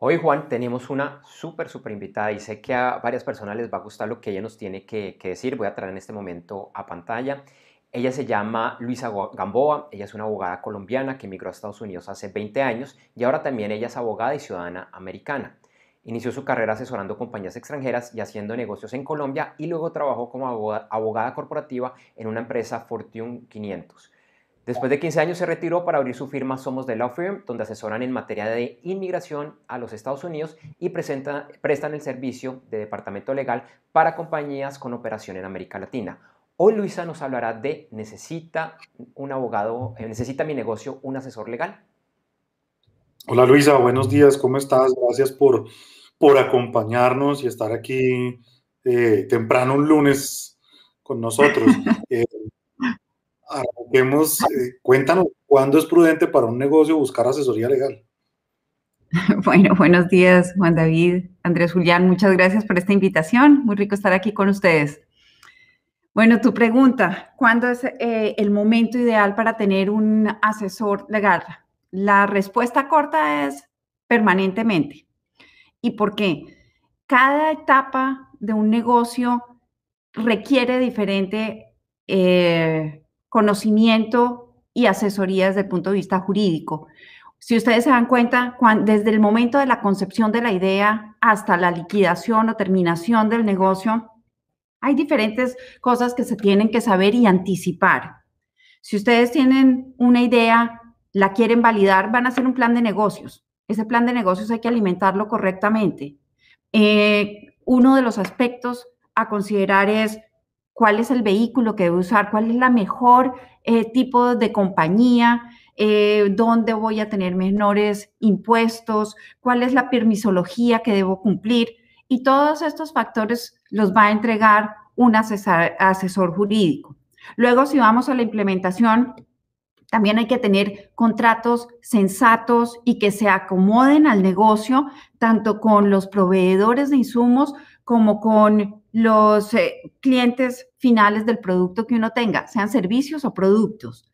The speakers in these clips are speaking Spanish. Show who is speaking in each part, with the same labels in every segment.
Speaker 1: Hoy, Juan, tenemos una súper, súper invitada y sé que a varias personas les va a gustar lo que ella nos tiene que, decir. Voy a traer en este momento a pantalla. Ella se llama Luisa Gamboa, ella es una abogada colombiana que emigró a Estados Unidos hace 20 años y ahora también ella es abogada y ciudadana americana. Inició su carrera asesorando compañías extranjeras y haciendo negocios en Colombia y luego trabajó como abogada, abogada corporativa en una empresa Fortune 500. Después de 15 años se retiró para abrir su firma Somos de Law Firm, donde asesoran en materia de inmigración a los Estados Unidos y prestan el servicio de departamento legal para compañías con operación en América Latina. Hoy Luisa nos hablará de necesita un abogado, eh, necesita mi negocio un asesor legal.
Speaker 2: Hola Luisa, buenos días, ¿cómo estás? Gracias por, por acompañarnos y estar aquí eh, temprano un lunes con nosotros. Arranquemos, ah, eh, cuéntanos, ¿cuándo es prudente para un negocio buscar asesoría legal? Bueno, buenos días, Juan David, Andrés Julián, muchas gracias por esta invitación. Muy rico estar aquí con ustedes. Bueno, tu pregunta, ¿cuándo es eh, el momento ideal para tener un asesor legal? La respuesta corta es permanentemente. ¿Y por qué? Cada etapa de un negocio requiere diferente eh, conocimiento y asesoría desde el punto de vista jurídico. Si ustedes se dan cuenta, desde el momento de la concepción de la idea hasta la liquidación o terminación del negocio, hay diferentes cosas que se tienen que saber y anticipar. Si ustedes tienen una idea, la quieren validar, van a hacer un plan de negocios. Ese plan de negocios hay que alimentarlo correctamente. Eh, uno de los aspectos a considerar es cuál es el vehículo que debo usar, cuál es la mejor eh, tipo de compañía, eh, dónde voy a tener menores impuestos, cuál es la permisología que debo cumplir. Y todos estos factores los va a entregar un asesor jurídico. Luego, si vamos a la implementación, también hay que tener contratos sensatos y que se acomoden al negocio, tanto con los proveedores de insumos como con los eh, clientes finales del producto que uno tenga, sean servicios o productos.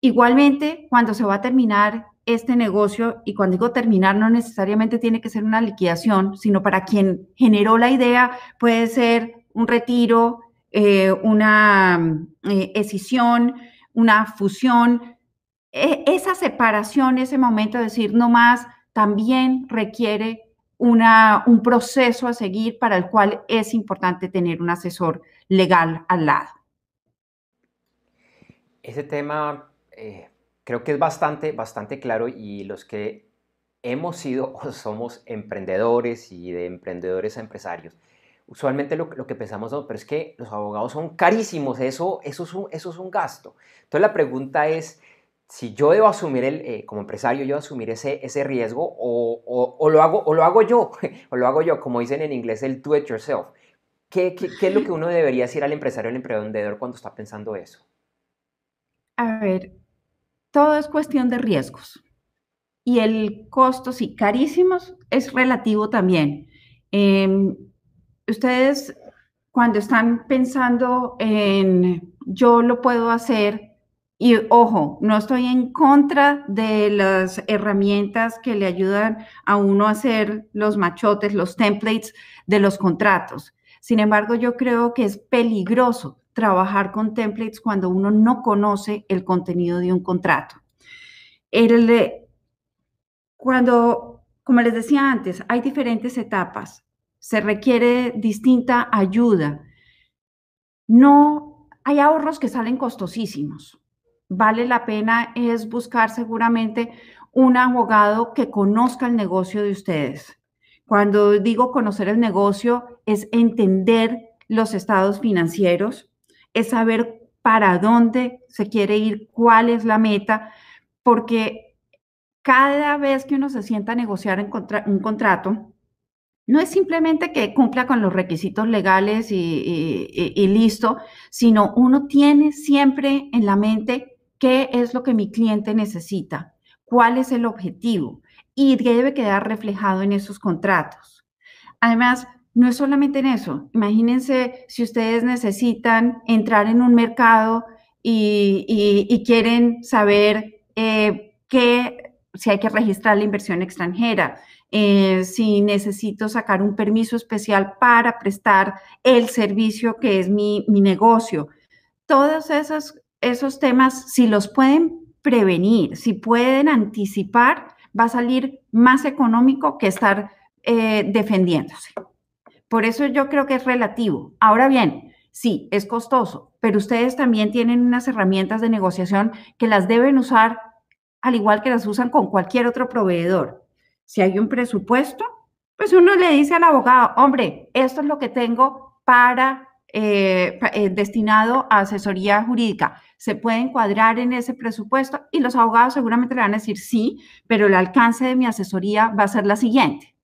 Speaker 2: Igualmente, cuando se va a terminar este negocio, y cuando digo terminar, no necesariamente tiene que ser una liquidación, sino para quien generó la idea, puede ser un retiro, eh, una eh, escisión, una fusión. E, esa separación, ese momento de decir no más, también requiere un proceso a seguir para el cual es importante tener un asesor legal al lado.
Speaker 1: Ese tema eh, creo que es bastante, bastante claro y los que hemos sido o somos emprendedores y de emprendedores a empresarios, usualmente lo, que pensamos, pero es que los abogados son carísimos, eso, eso, es eso es un gasto. Entonces la pregunta es, si yo debo asumir el, eh, como empresario, yo asumir ese, ese riesgo o, lo hago, o lo hago yo, o lo hago yo, como dicen en inglés, el do it yourself. ¿Qué, es lo que uno debería decir al empresario o al emprendedor cuando está pensando eso?
Speaker 2: A ver, todo es cuestión de riesgos. Y el costo, si carísimos, es relativo también. Em, ustedes, cuando están pensando en yo lo puedo hacer, y ojo, no estoy en contra de las herramientas que le ayudan a uno a hacer los machotes, los templates de los contratos. Sin embargo, yo creo que es peligroso trabajar con templates cuando uno no conoce el contenido de un contrato. cuando, como les decía antes, hay diferentes etapas, se requiere distinta ayuda. No hay ahorros que salen costosísimos vale la pena es buscar seguramente un abogado que conozca el negocio de ustedes. Cuando digo conocer el negocio, es entender los estados financieros, es saber para dónde se quiere ir, cuál es la meta, porque cada vez que uno se sienta a negociar un contrato, no es simplemente que cumpla con los requisitos legales y, listo, sino uno tiene siempre en la mente qué es lo que mi cliente necesita, cuál es el objetivo y debe quedar reflejado en esos contratos. Además, no es solamente en eso. Imagínense si ustedes necesitan entrar en un mercado y, quieren saber eh, qué, si hay que registrar la inversión extranjera, eh, si necesito sacar un permiso especial para prestar el servicio que es mi, mi negocio. Todas esas esos temas, si los pueden prevenir, si pueden anticipar, va a salir más económico que estar eh, defendiéndose. Por eso yo creo que es relativo. Ahora bien, sí, es costoso, pero ustedes también tienen unas herramientas de negociación que las deben usar al igual que las usan con cualquier otro proveedor. Si hay un presupuesto, pues uno le dice al abogado, hombre, esto es lo que tengo para eh, eh, destinado a asesoría jurídica, ¿se puede encuadrar en ese presupuesto? Y los abogados seguramente le van a decir sí, pero el alcance de mi asesoría va a ser la siguiente.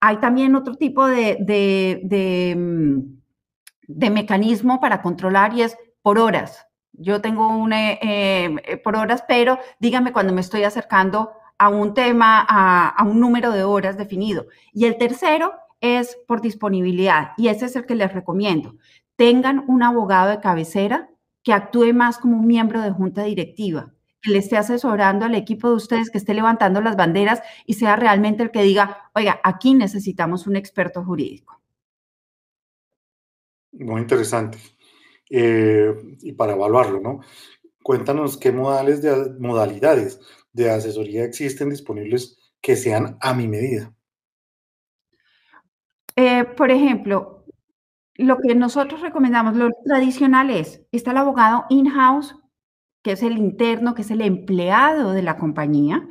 Speaker 2: Hay también otro tipo de, de, mm, mecanismo para controlar y es por horas. Yo tengo una eh, por horas, pero dígame cuando me estoy acercando a un tema, a, un número de horas definido. Y el tercero es por disponibilidad y ese es el que les recomiendo. Tengan un abogado de cabecera que actúe más como un miembro de junta directiva, que le esté asesorando al equipo de ustedes, que esté levantando las banderas y sea realmente el que diga, oiga, aquí necesitamos un experto jurídico. Muy interesante. Eh, y para evaluarlo, ¿no? Cuéntanos qué modales de, modalidades de asesoría existen disponibles que sean a mi medida. Eh, por ejemplo, lo que nosotros recomendamos, lo tradicional es, está el abogado in-house, que es el interno, que es el empleado de la compañía,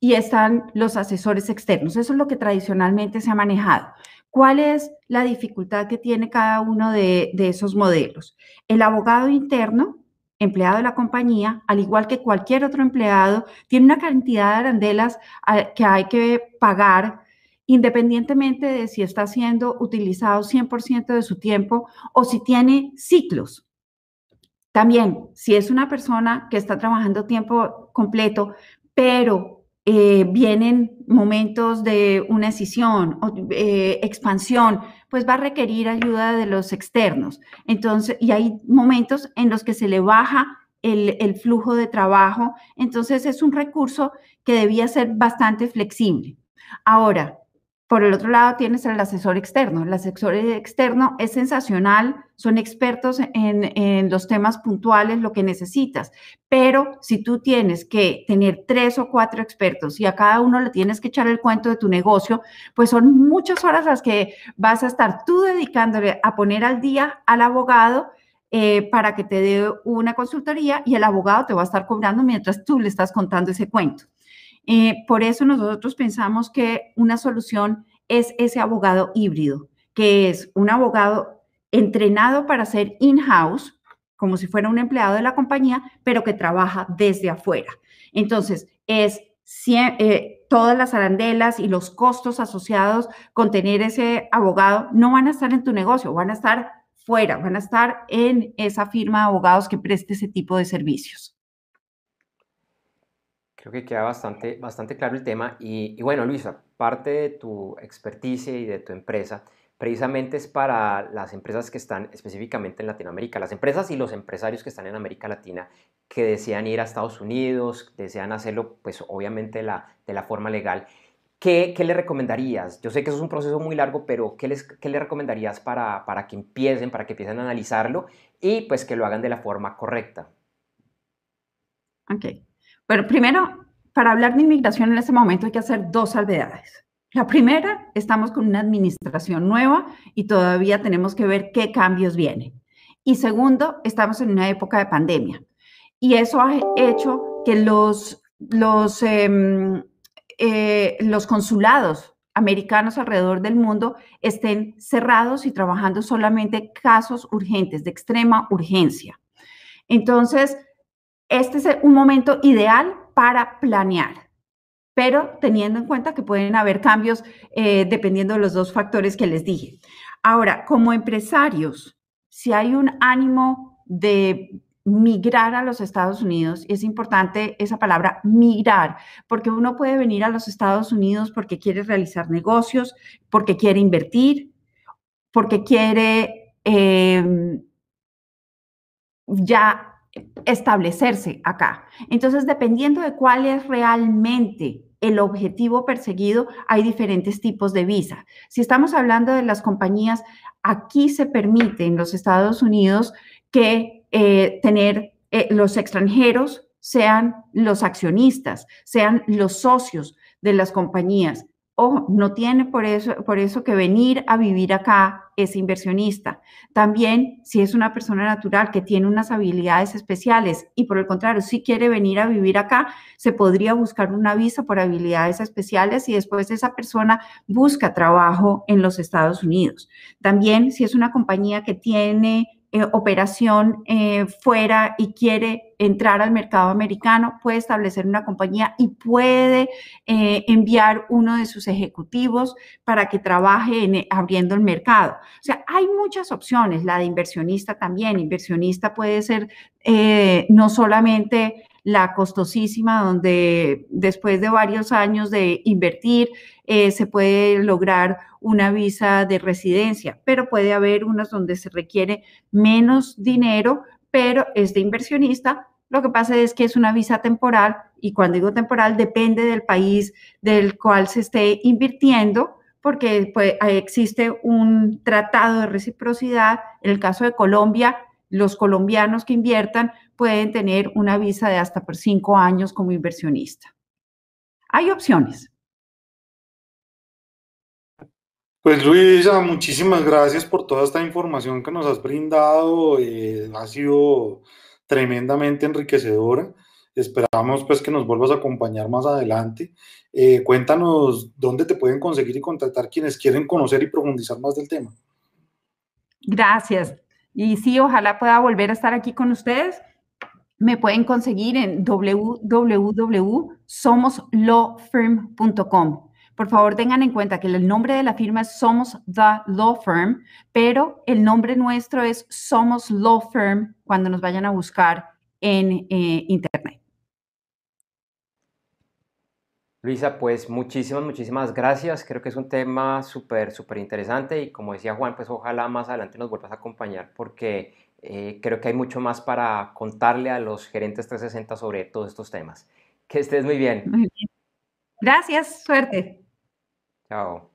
Speaker 2: y están los asesores externos. Eso es lo que tradicionalmente se ha manejado. ¿Cuál es la dificultad que tiene cada uno de, de esos modelos? El abogado interno, empleado de la compañía, al igual que cualquier otro empleado, tiene una cantidad de arandelas ah, que hay que pagar independientemente de si está siendo utilizado 100% de su tiempo o si tiene ciclos. También, si es una persona que está trabajando tiempo completo, pero eh, vienen momentos de una escisión o eh, expansión, pues va a requerir ayuda de los externos. Entonces, y hay momentos en los que se le baja el flujo de trabajo. Entonces, es un recurso que debía ser bastante flexible. Ahora, por el otro lado tienes el asesor externo. El asesor externo es sensacional, son expertos en, los temas puntuales, lo que necesitas. Pero si tú tienes que tener tres o cuatro expertos y a cada uno le tienes que echar el cuento de tu negocio, pues son muchas horas las que vas a estar tú dedicándole a poner al día al abogado eh, para que te dé una consultoría y el abogado te va a estar cobrando mientras tú le estás contando ese cuento. Eh, por eso nosotros pensamos que una solución es ese abogado híbrido, que es un abogado entrenado para ser in-house, como si fuera un empleado de la compañía, pero que trabaja desde afuera. Entonces, es eh, todas las arandelas y los costos asociados con tener ese abogado no van a estar en tu negocio, van a estar fuera, van a estar en esa firma de abogados que preste ese tipo de servicios.
Speaker 1: Creo que queda bastante, bastante claro el tema. Y, bueno, Luisa, parte de tu experticia y de tu empresa precisamente es para las empresas que están específicamente en Latinoamérica, las empresas y los empresarios que están en América Latina que desean ir a Estados Unidos, desean hacerlo, pues obviamente la, de la forma legal. ¿Qué, ¿Qué, le recomendarías? Yo sé que eso es un proceso muy largo, pero ¿qué, qué le recomendarías para, para que empiecen, para que empiecen a analizarlo y pues que lo hagan de la forma correcta?
Speaker 2: Ok. Pero primero, para hablar de inmigración en este momento hay que hacer dos salvedades. La primera, estamos con una administración nueva y todavía tenemos que ver qué cambios vienen. Y segundo, estamos en una época de pandemia. Y eso ha hecho que los, los, em, eh, los consulados americanos alrededor del mundo estén cerrados y trabajando solamente casos urgentes, de extrema urgencia. Entonces, este es un momento ideal para planear, pero teniendo en cuenta que pueden haber cambios eh, dependiendo de los dos factores que les dije. Ahora, como empresarios, si hay un ánimo de migrar a los Estados Unidos, es importante esa palabra migrar, porque uno puede venir a los Estados Unidos porque quiere realizar negocios, porque quiere invertir, porque quiere em, ya establecerse acá. Entonces, dependiendo de cuál es realmente el objetivo perseguido, hay diferentes tipos de visa. Si estamos hablando de las compañías, aquí se permite en los Estados Unidos que eh, tener eh, los extranjeros sean los accionistas, sean los socios de las compañías. o no tiene por eso, por eso que venir a vivir acá es inversionista. También si es una persona natural que tiene unas habilidades especiales y por el contrario, si quiere venir a vivir acá, se podría buscar una visa por habilidades especiales y después esa persona busca trabajo en los Estados Unidos. También si es una compañía que tiene eh, operación eh, fuera y quiere entrar al mercado americano, puede establecer una compañía y puede eh, enviar uno de sus ejecutivos para que trabaje abriendo el mercado. O sea, hay muchas opciones, la de inversionista también. Inversionista puede ser no solamente la costosísima, donde después de varios años de invertir eh, se puede lograr una visa de residencia, pero puede haber unas donde se requiere menos dinero, pero es de inversionista. Lo que pasa es que es una visa temporal y cuando digo temporal depende del país del cual se esté invirtiendo porque pues, existe un tratado de reciprocidad. En el caso de Colombia, los colombianos que inviertan pueden tener una visa de hasta por cinco años como inversionista. Hay opciones. Pues Luisa, muchísimas gracias por toda esta información que nos has brindado. Eh, ha sido tremendamente enriquecedora. Esperamos pues que nos vuelvas a acompañar más adelante. Eh, cuéntanos dónde te pueden conseguir y contactar quienes quieren conocer y profundizar más del tema. Gracias. Y sí, ojalá pueda volver a estar aquí con ustedes me pueden conseguir en www.somoslawfirm.com. Por favor, tengan en cuenta que el nombre de la firma es Somos The Law Firm, pero el nombre nuestro es Somos Law Firm cuando nos vayan a buscar en eh, Internet.
Speaker 1: Luisa, pues muchísimas, muchísimas gracias. Creo que es un tema súper, súper interesante y como decía Juan, pues ojalá más adelante nos vuelvas a acompañar porque eh, creo que hay mucho más para contarle a los gerentes 360 sobre todos estos temas. Que estés Muy bien.
Speaker 2: Gracias, suerte.
Speaker 1: Chao.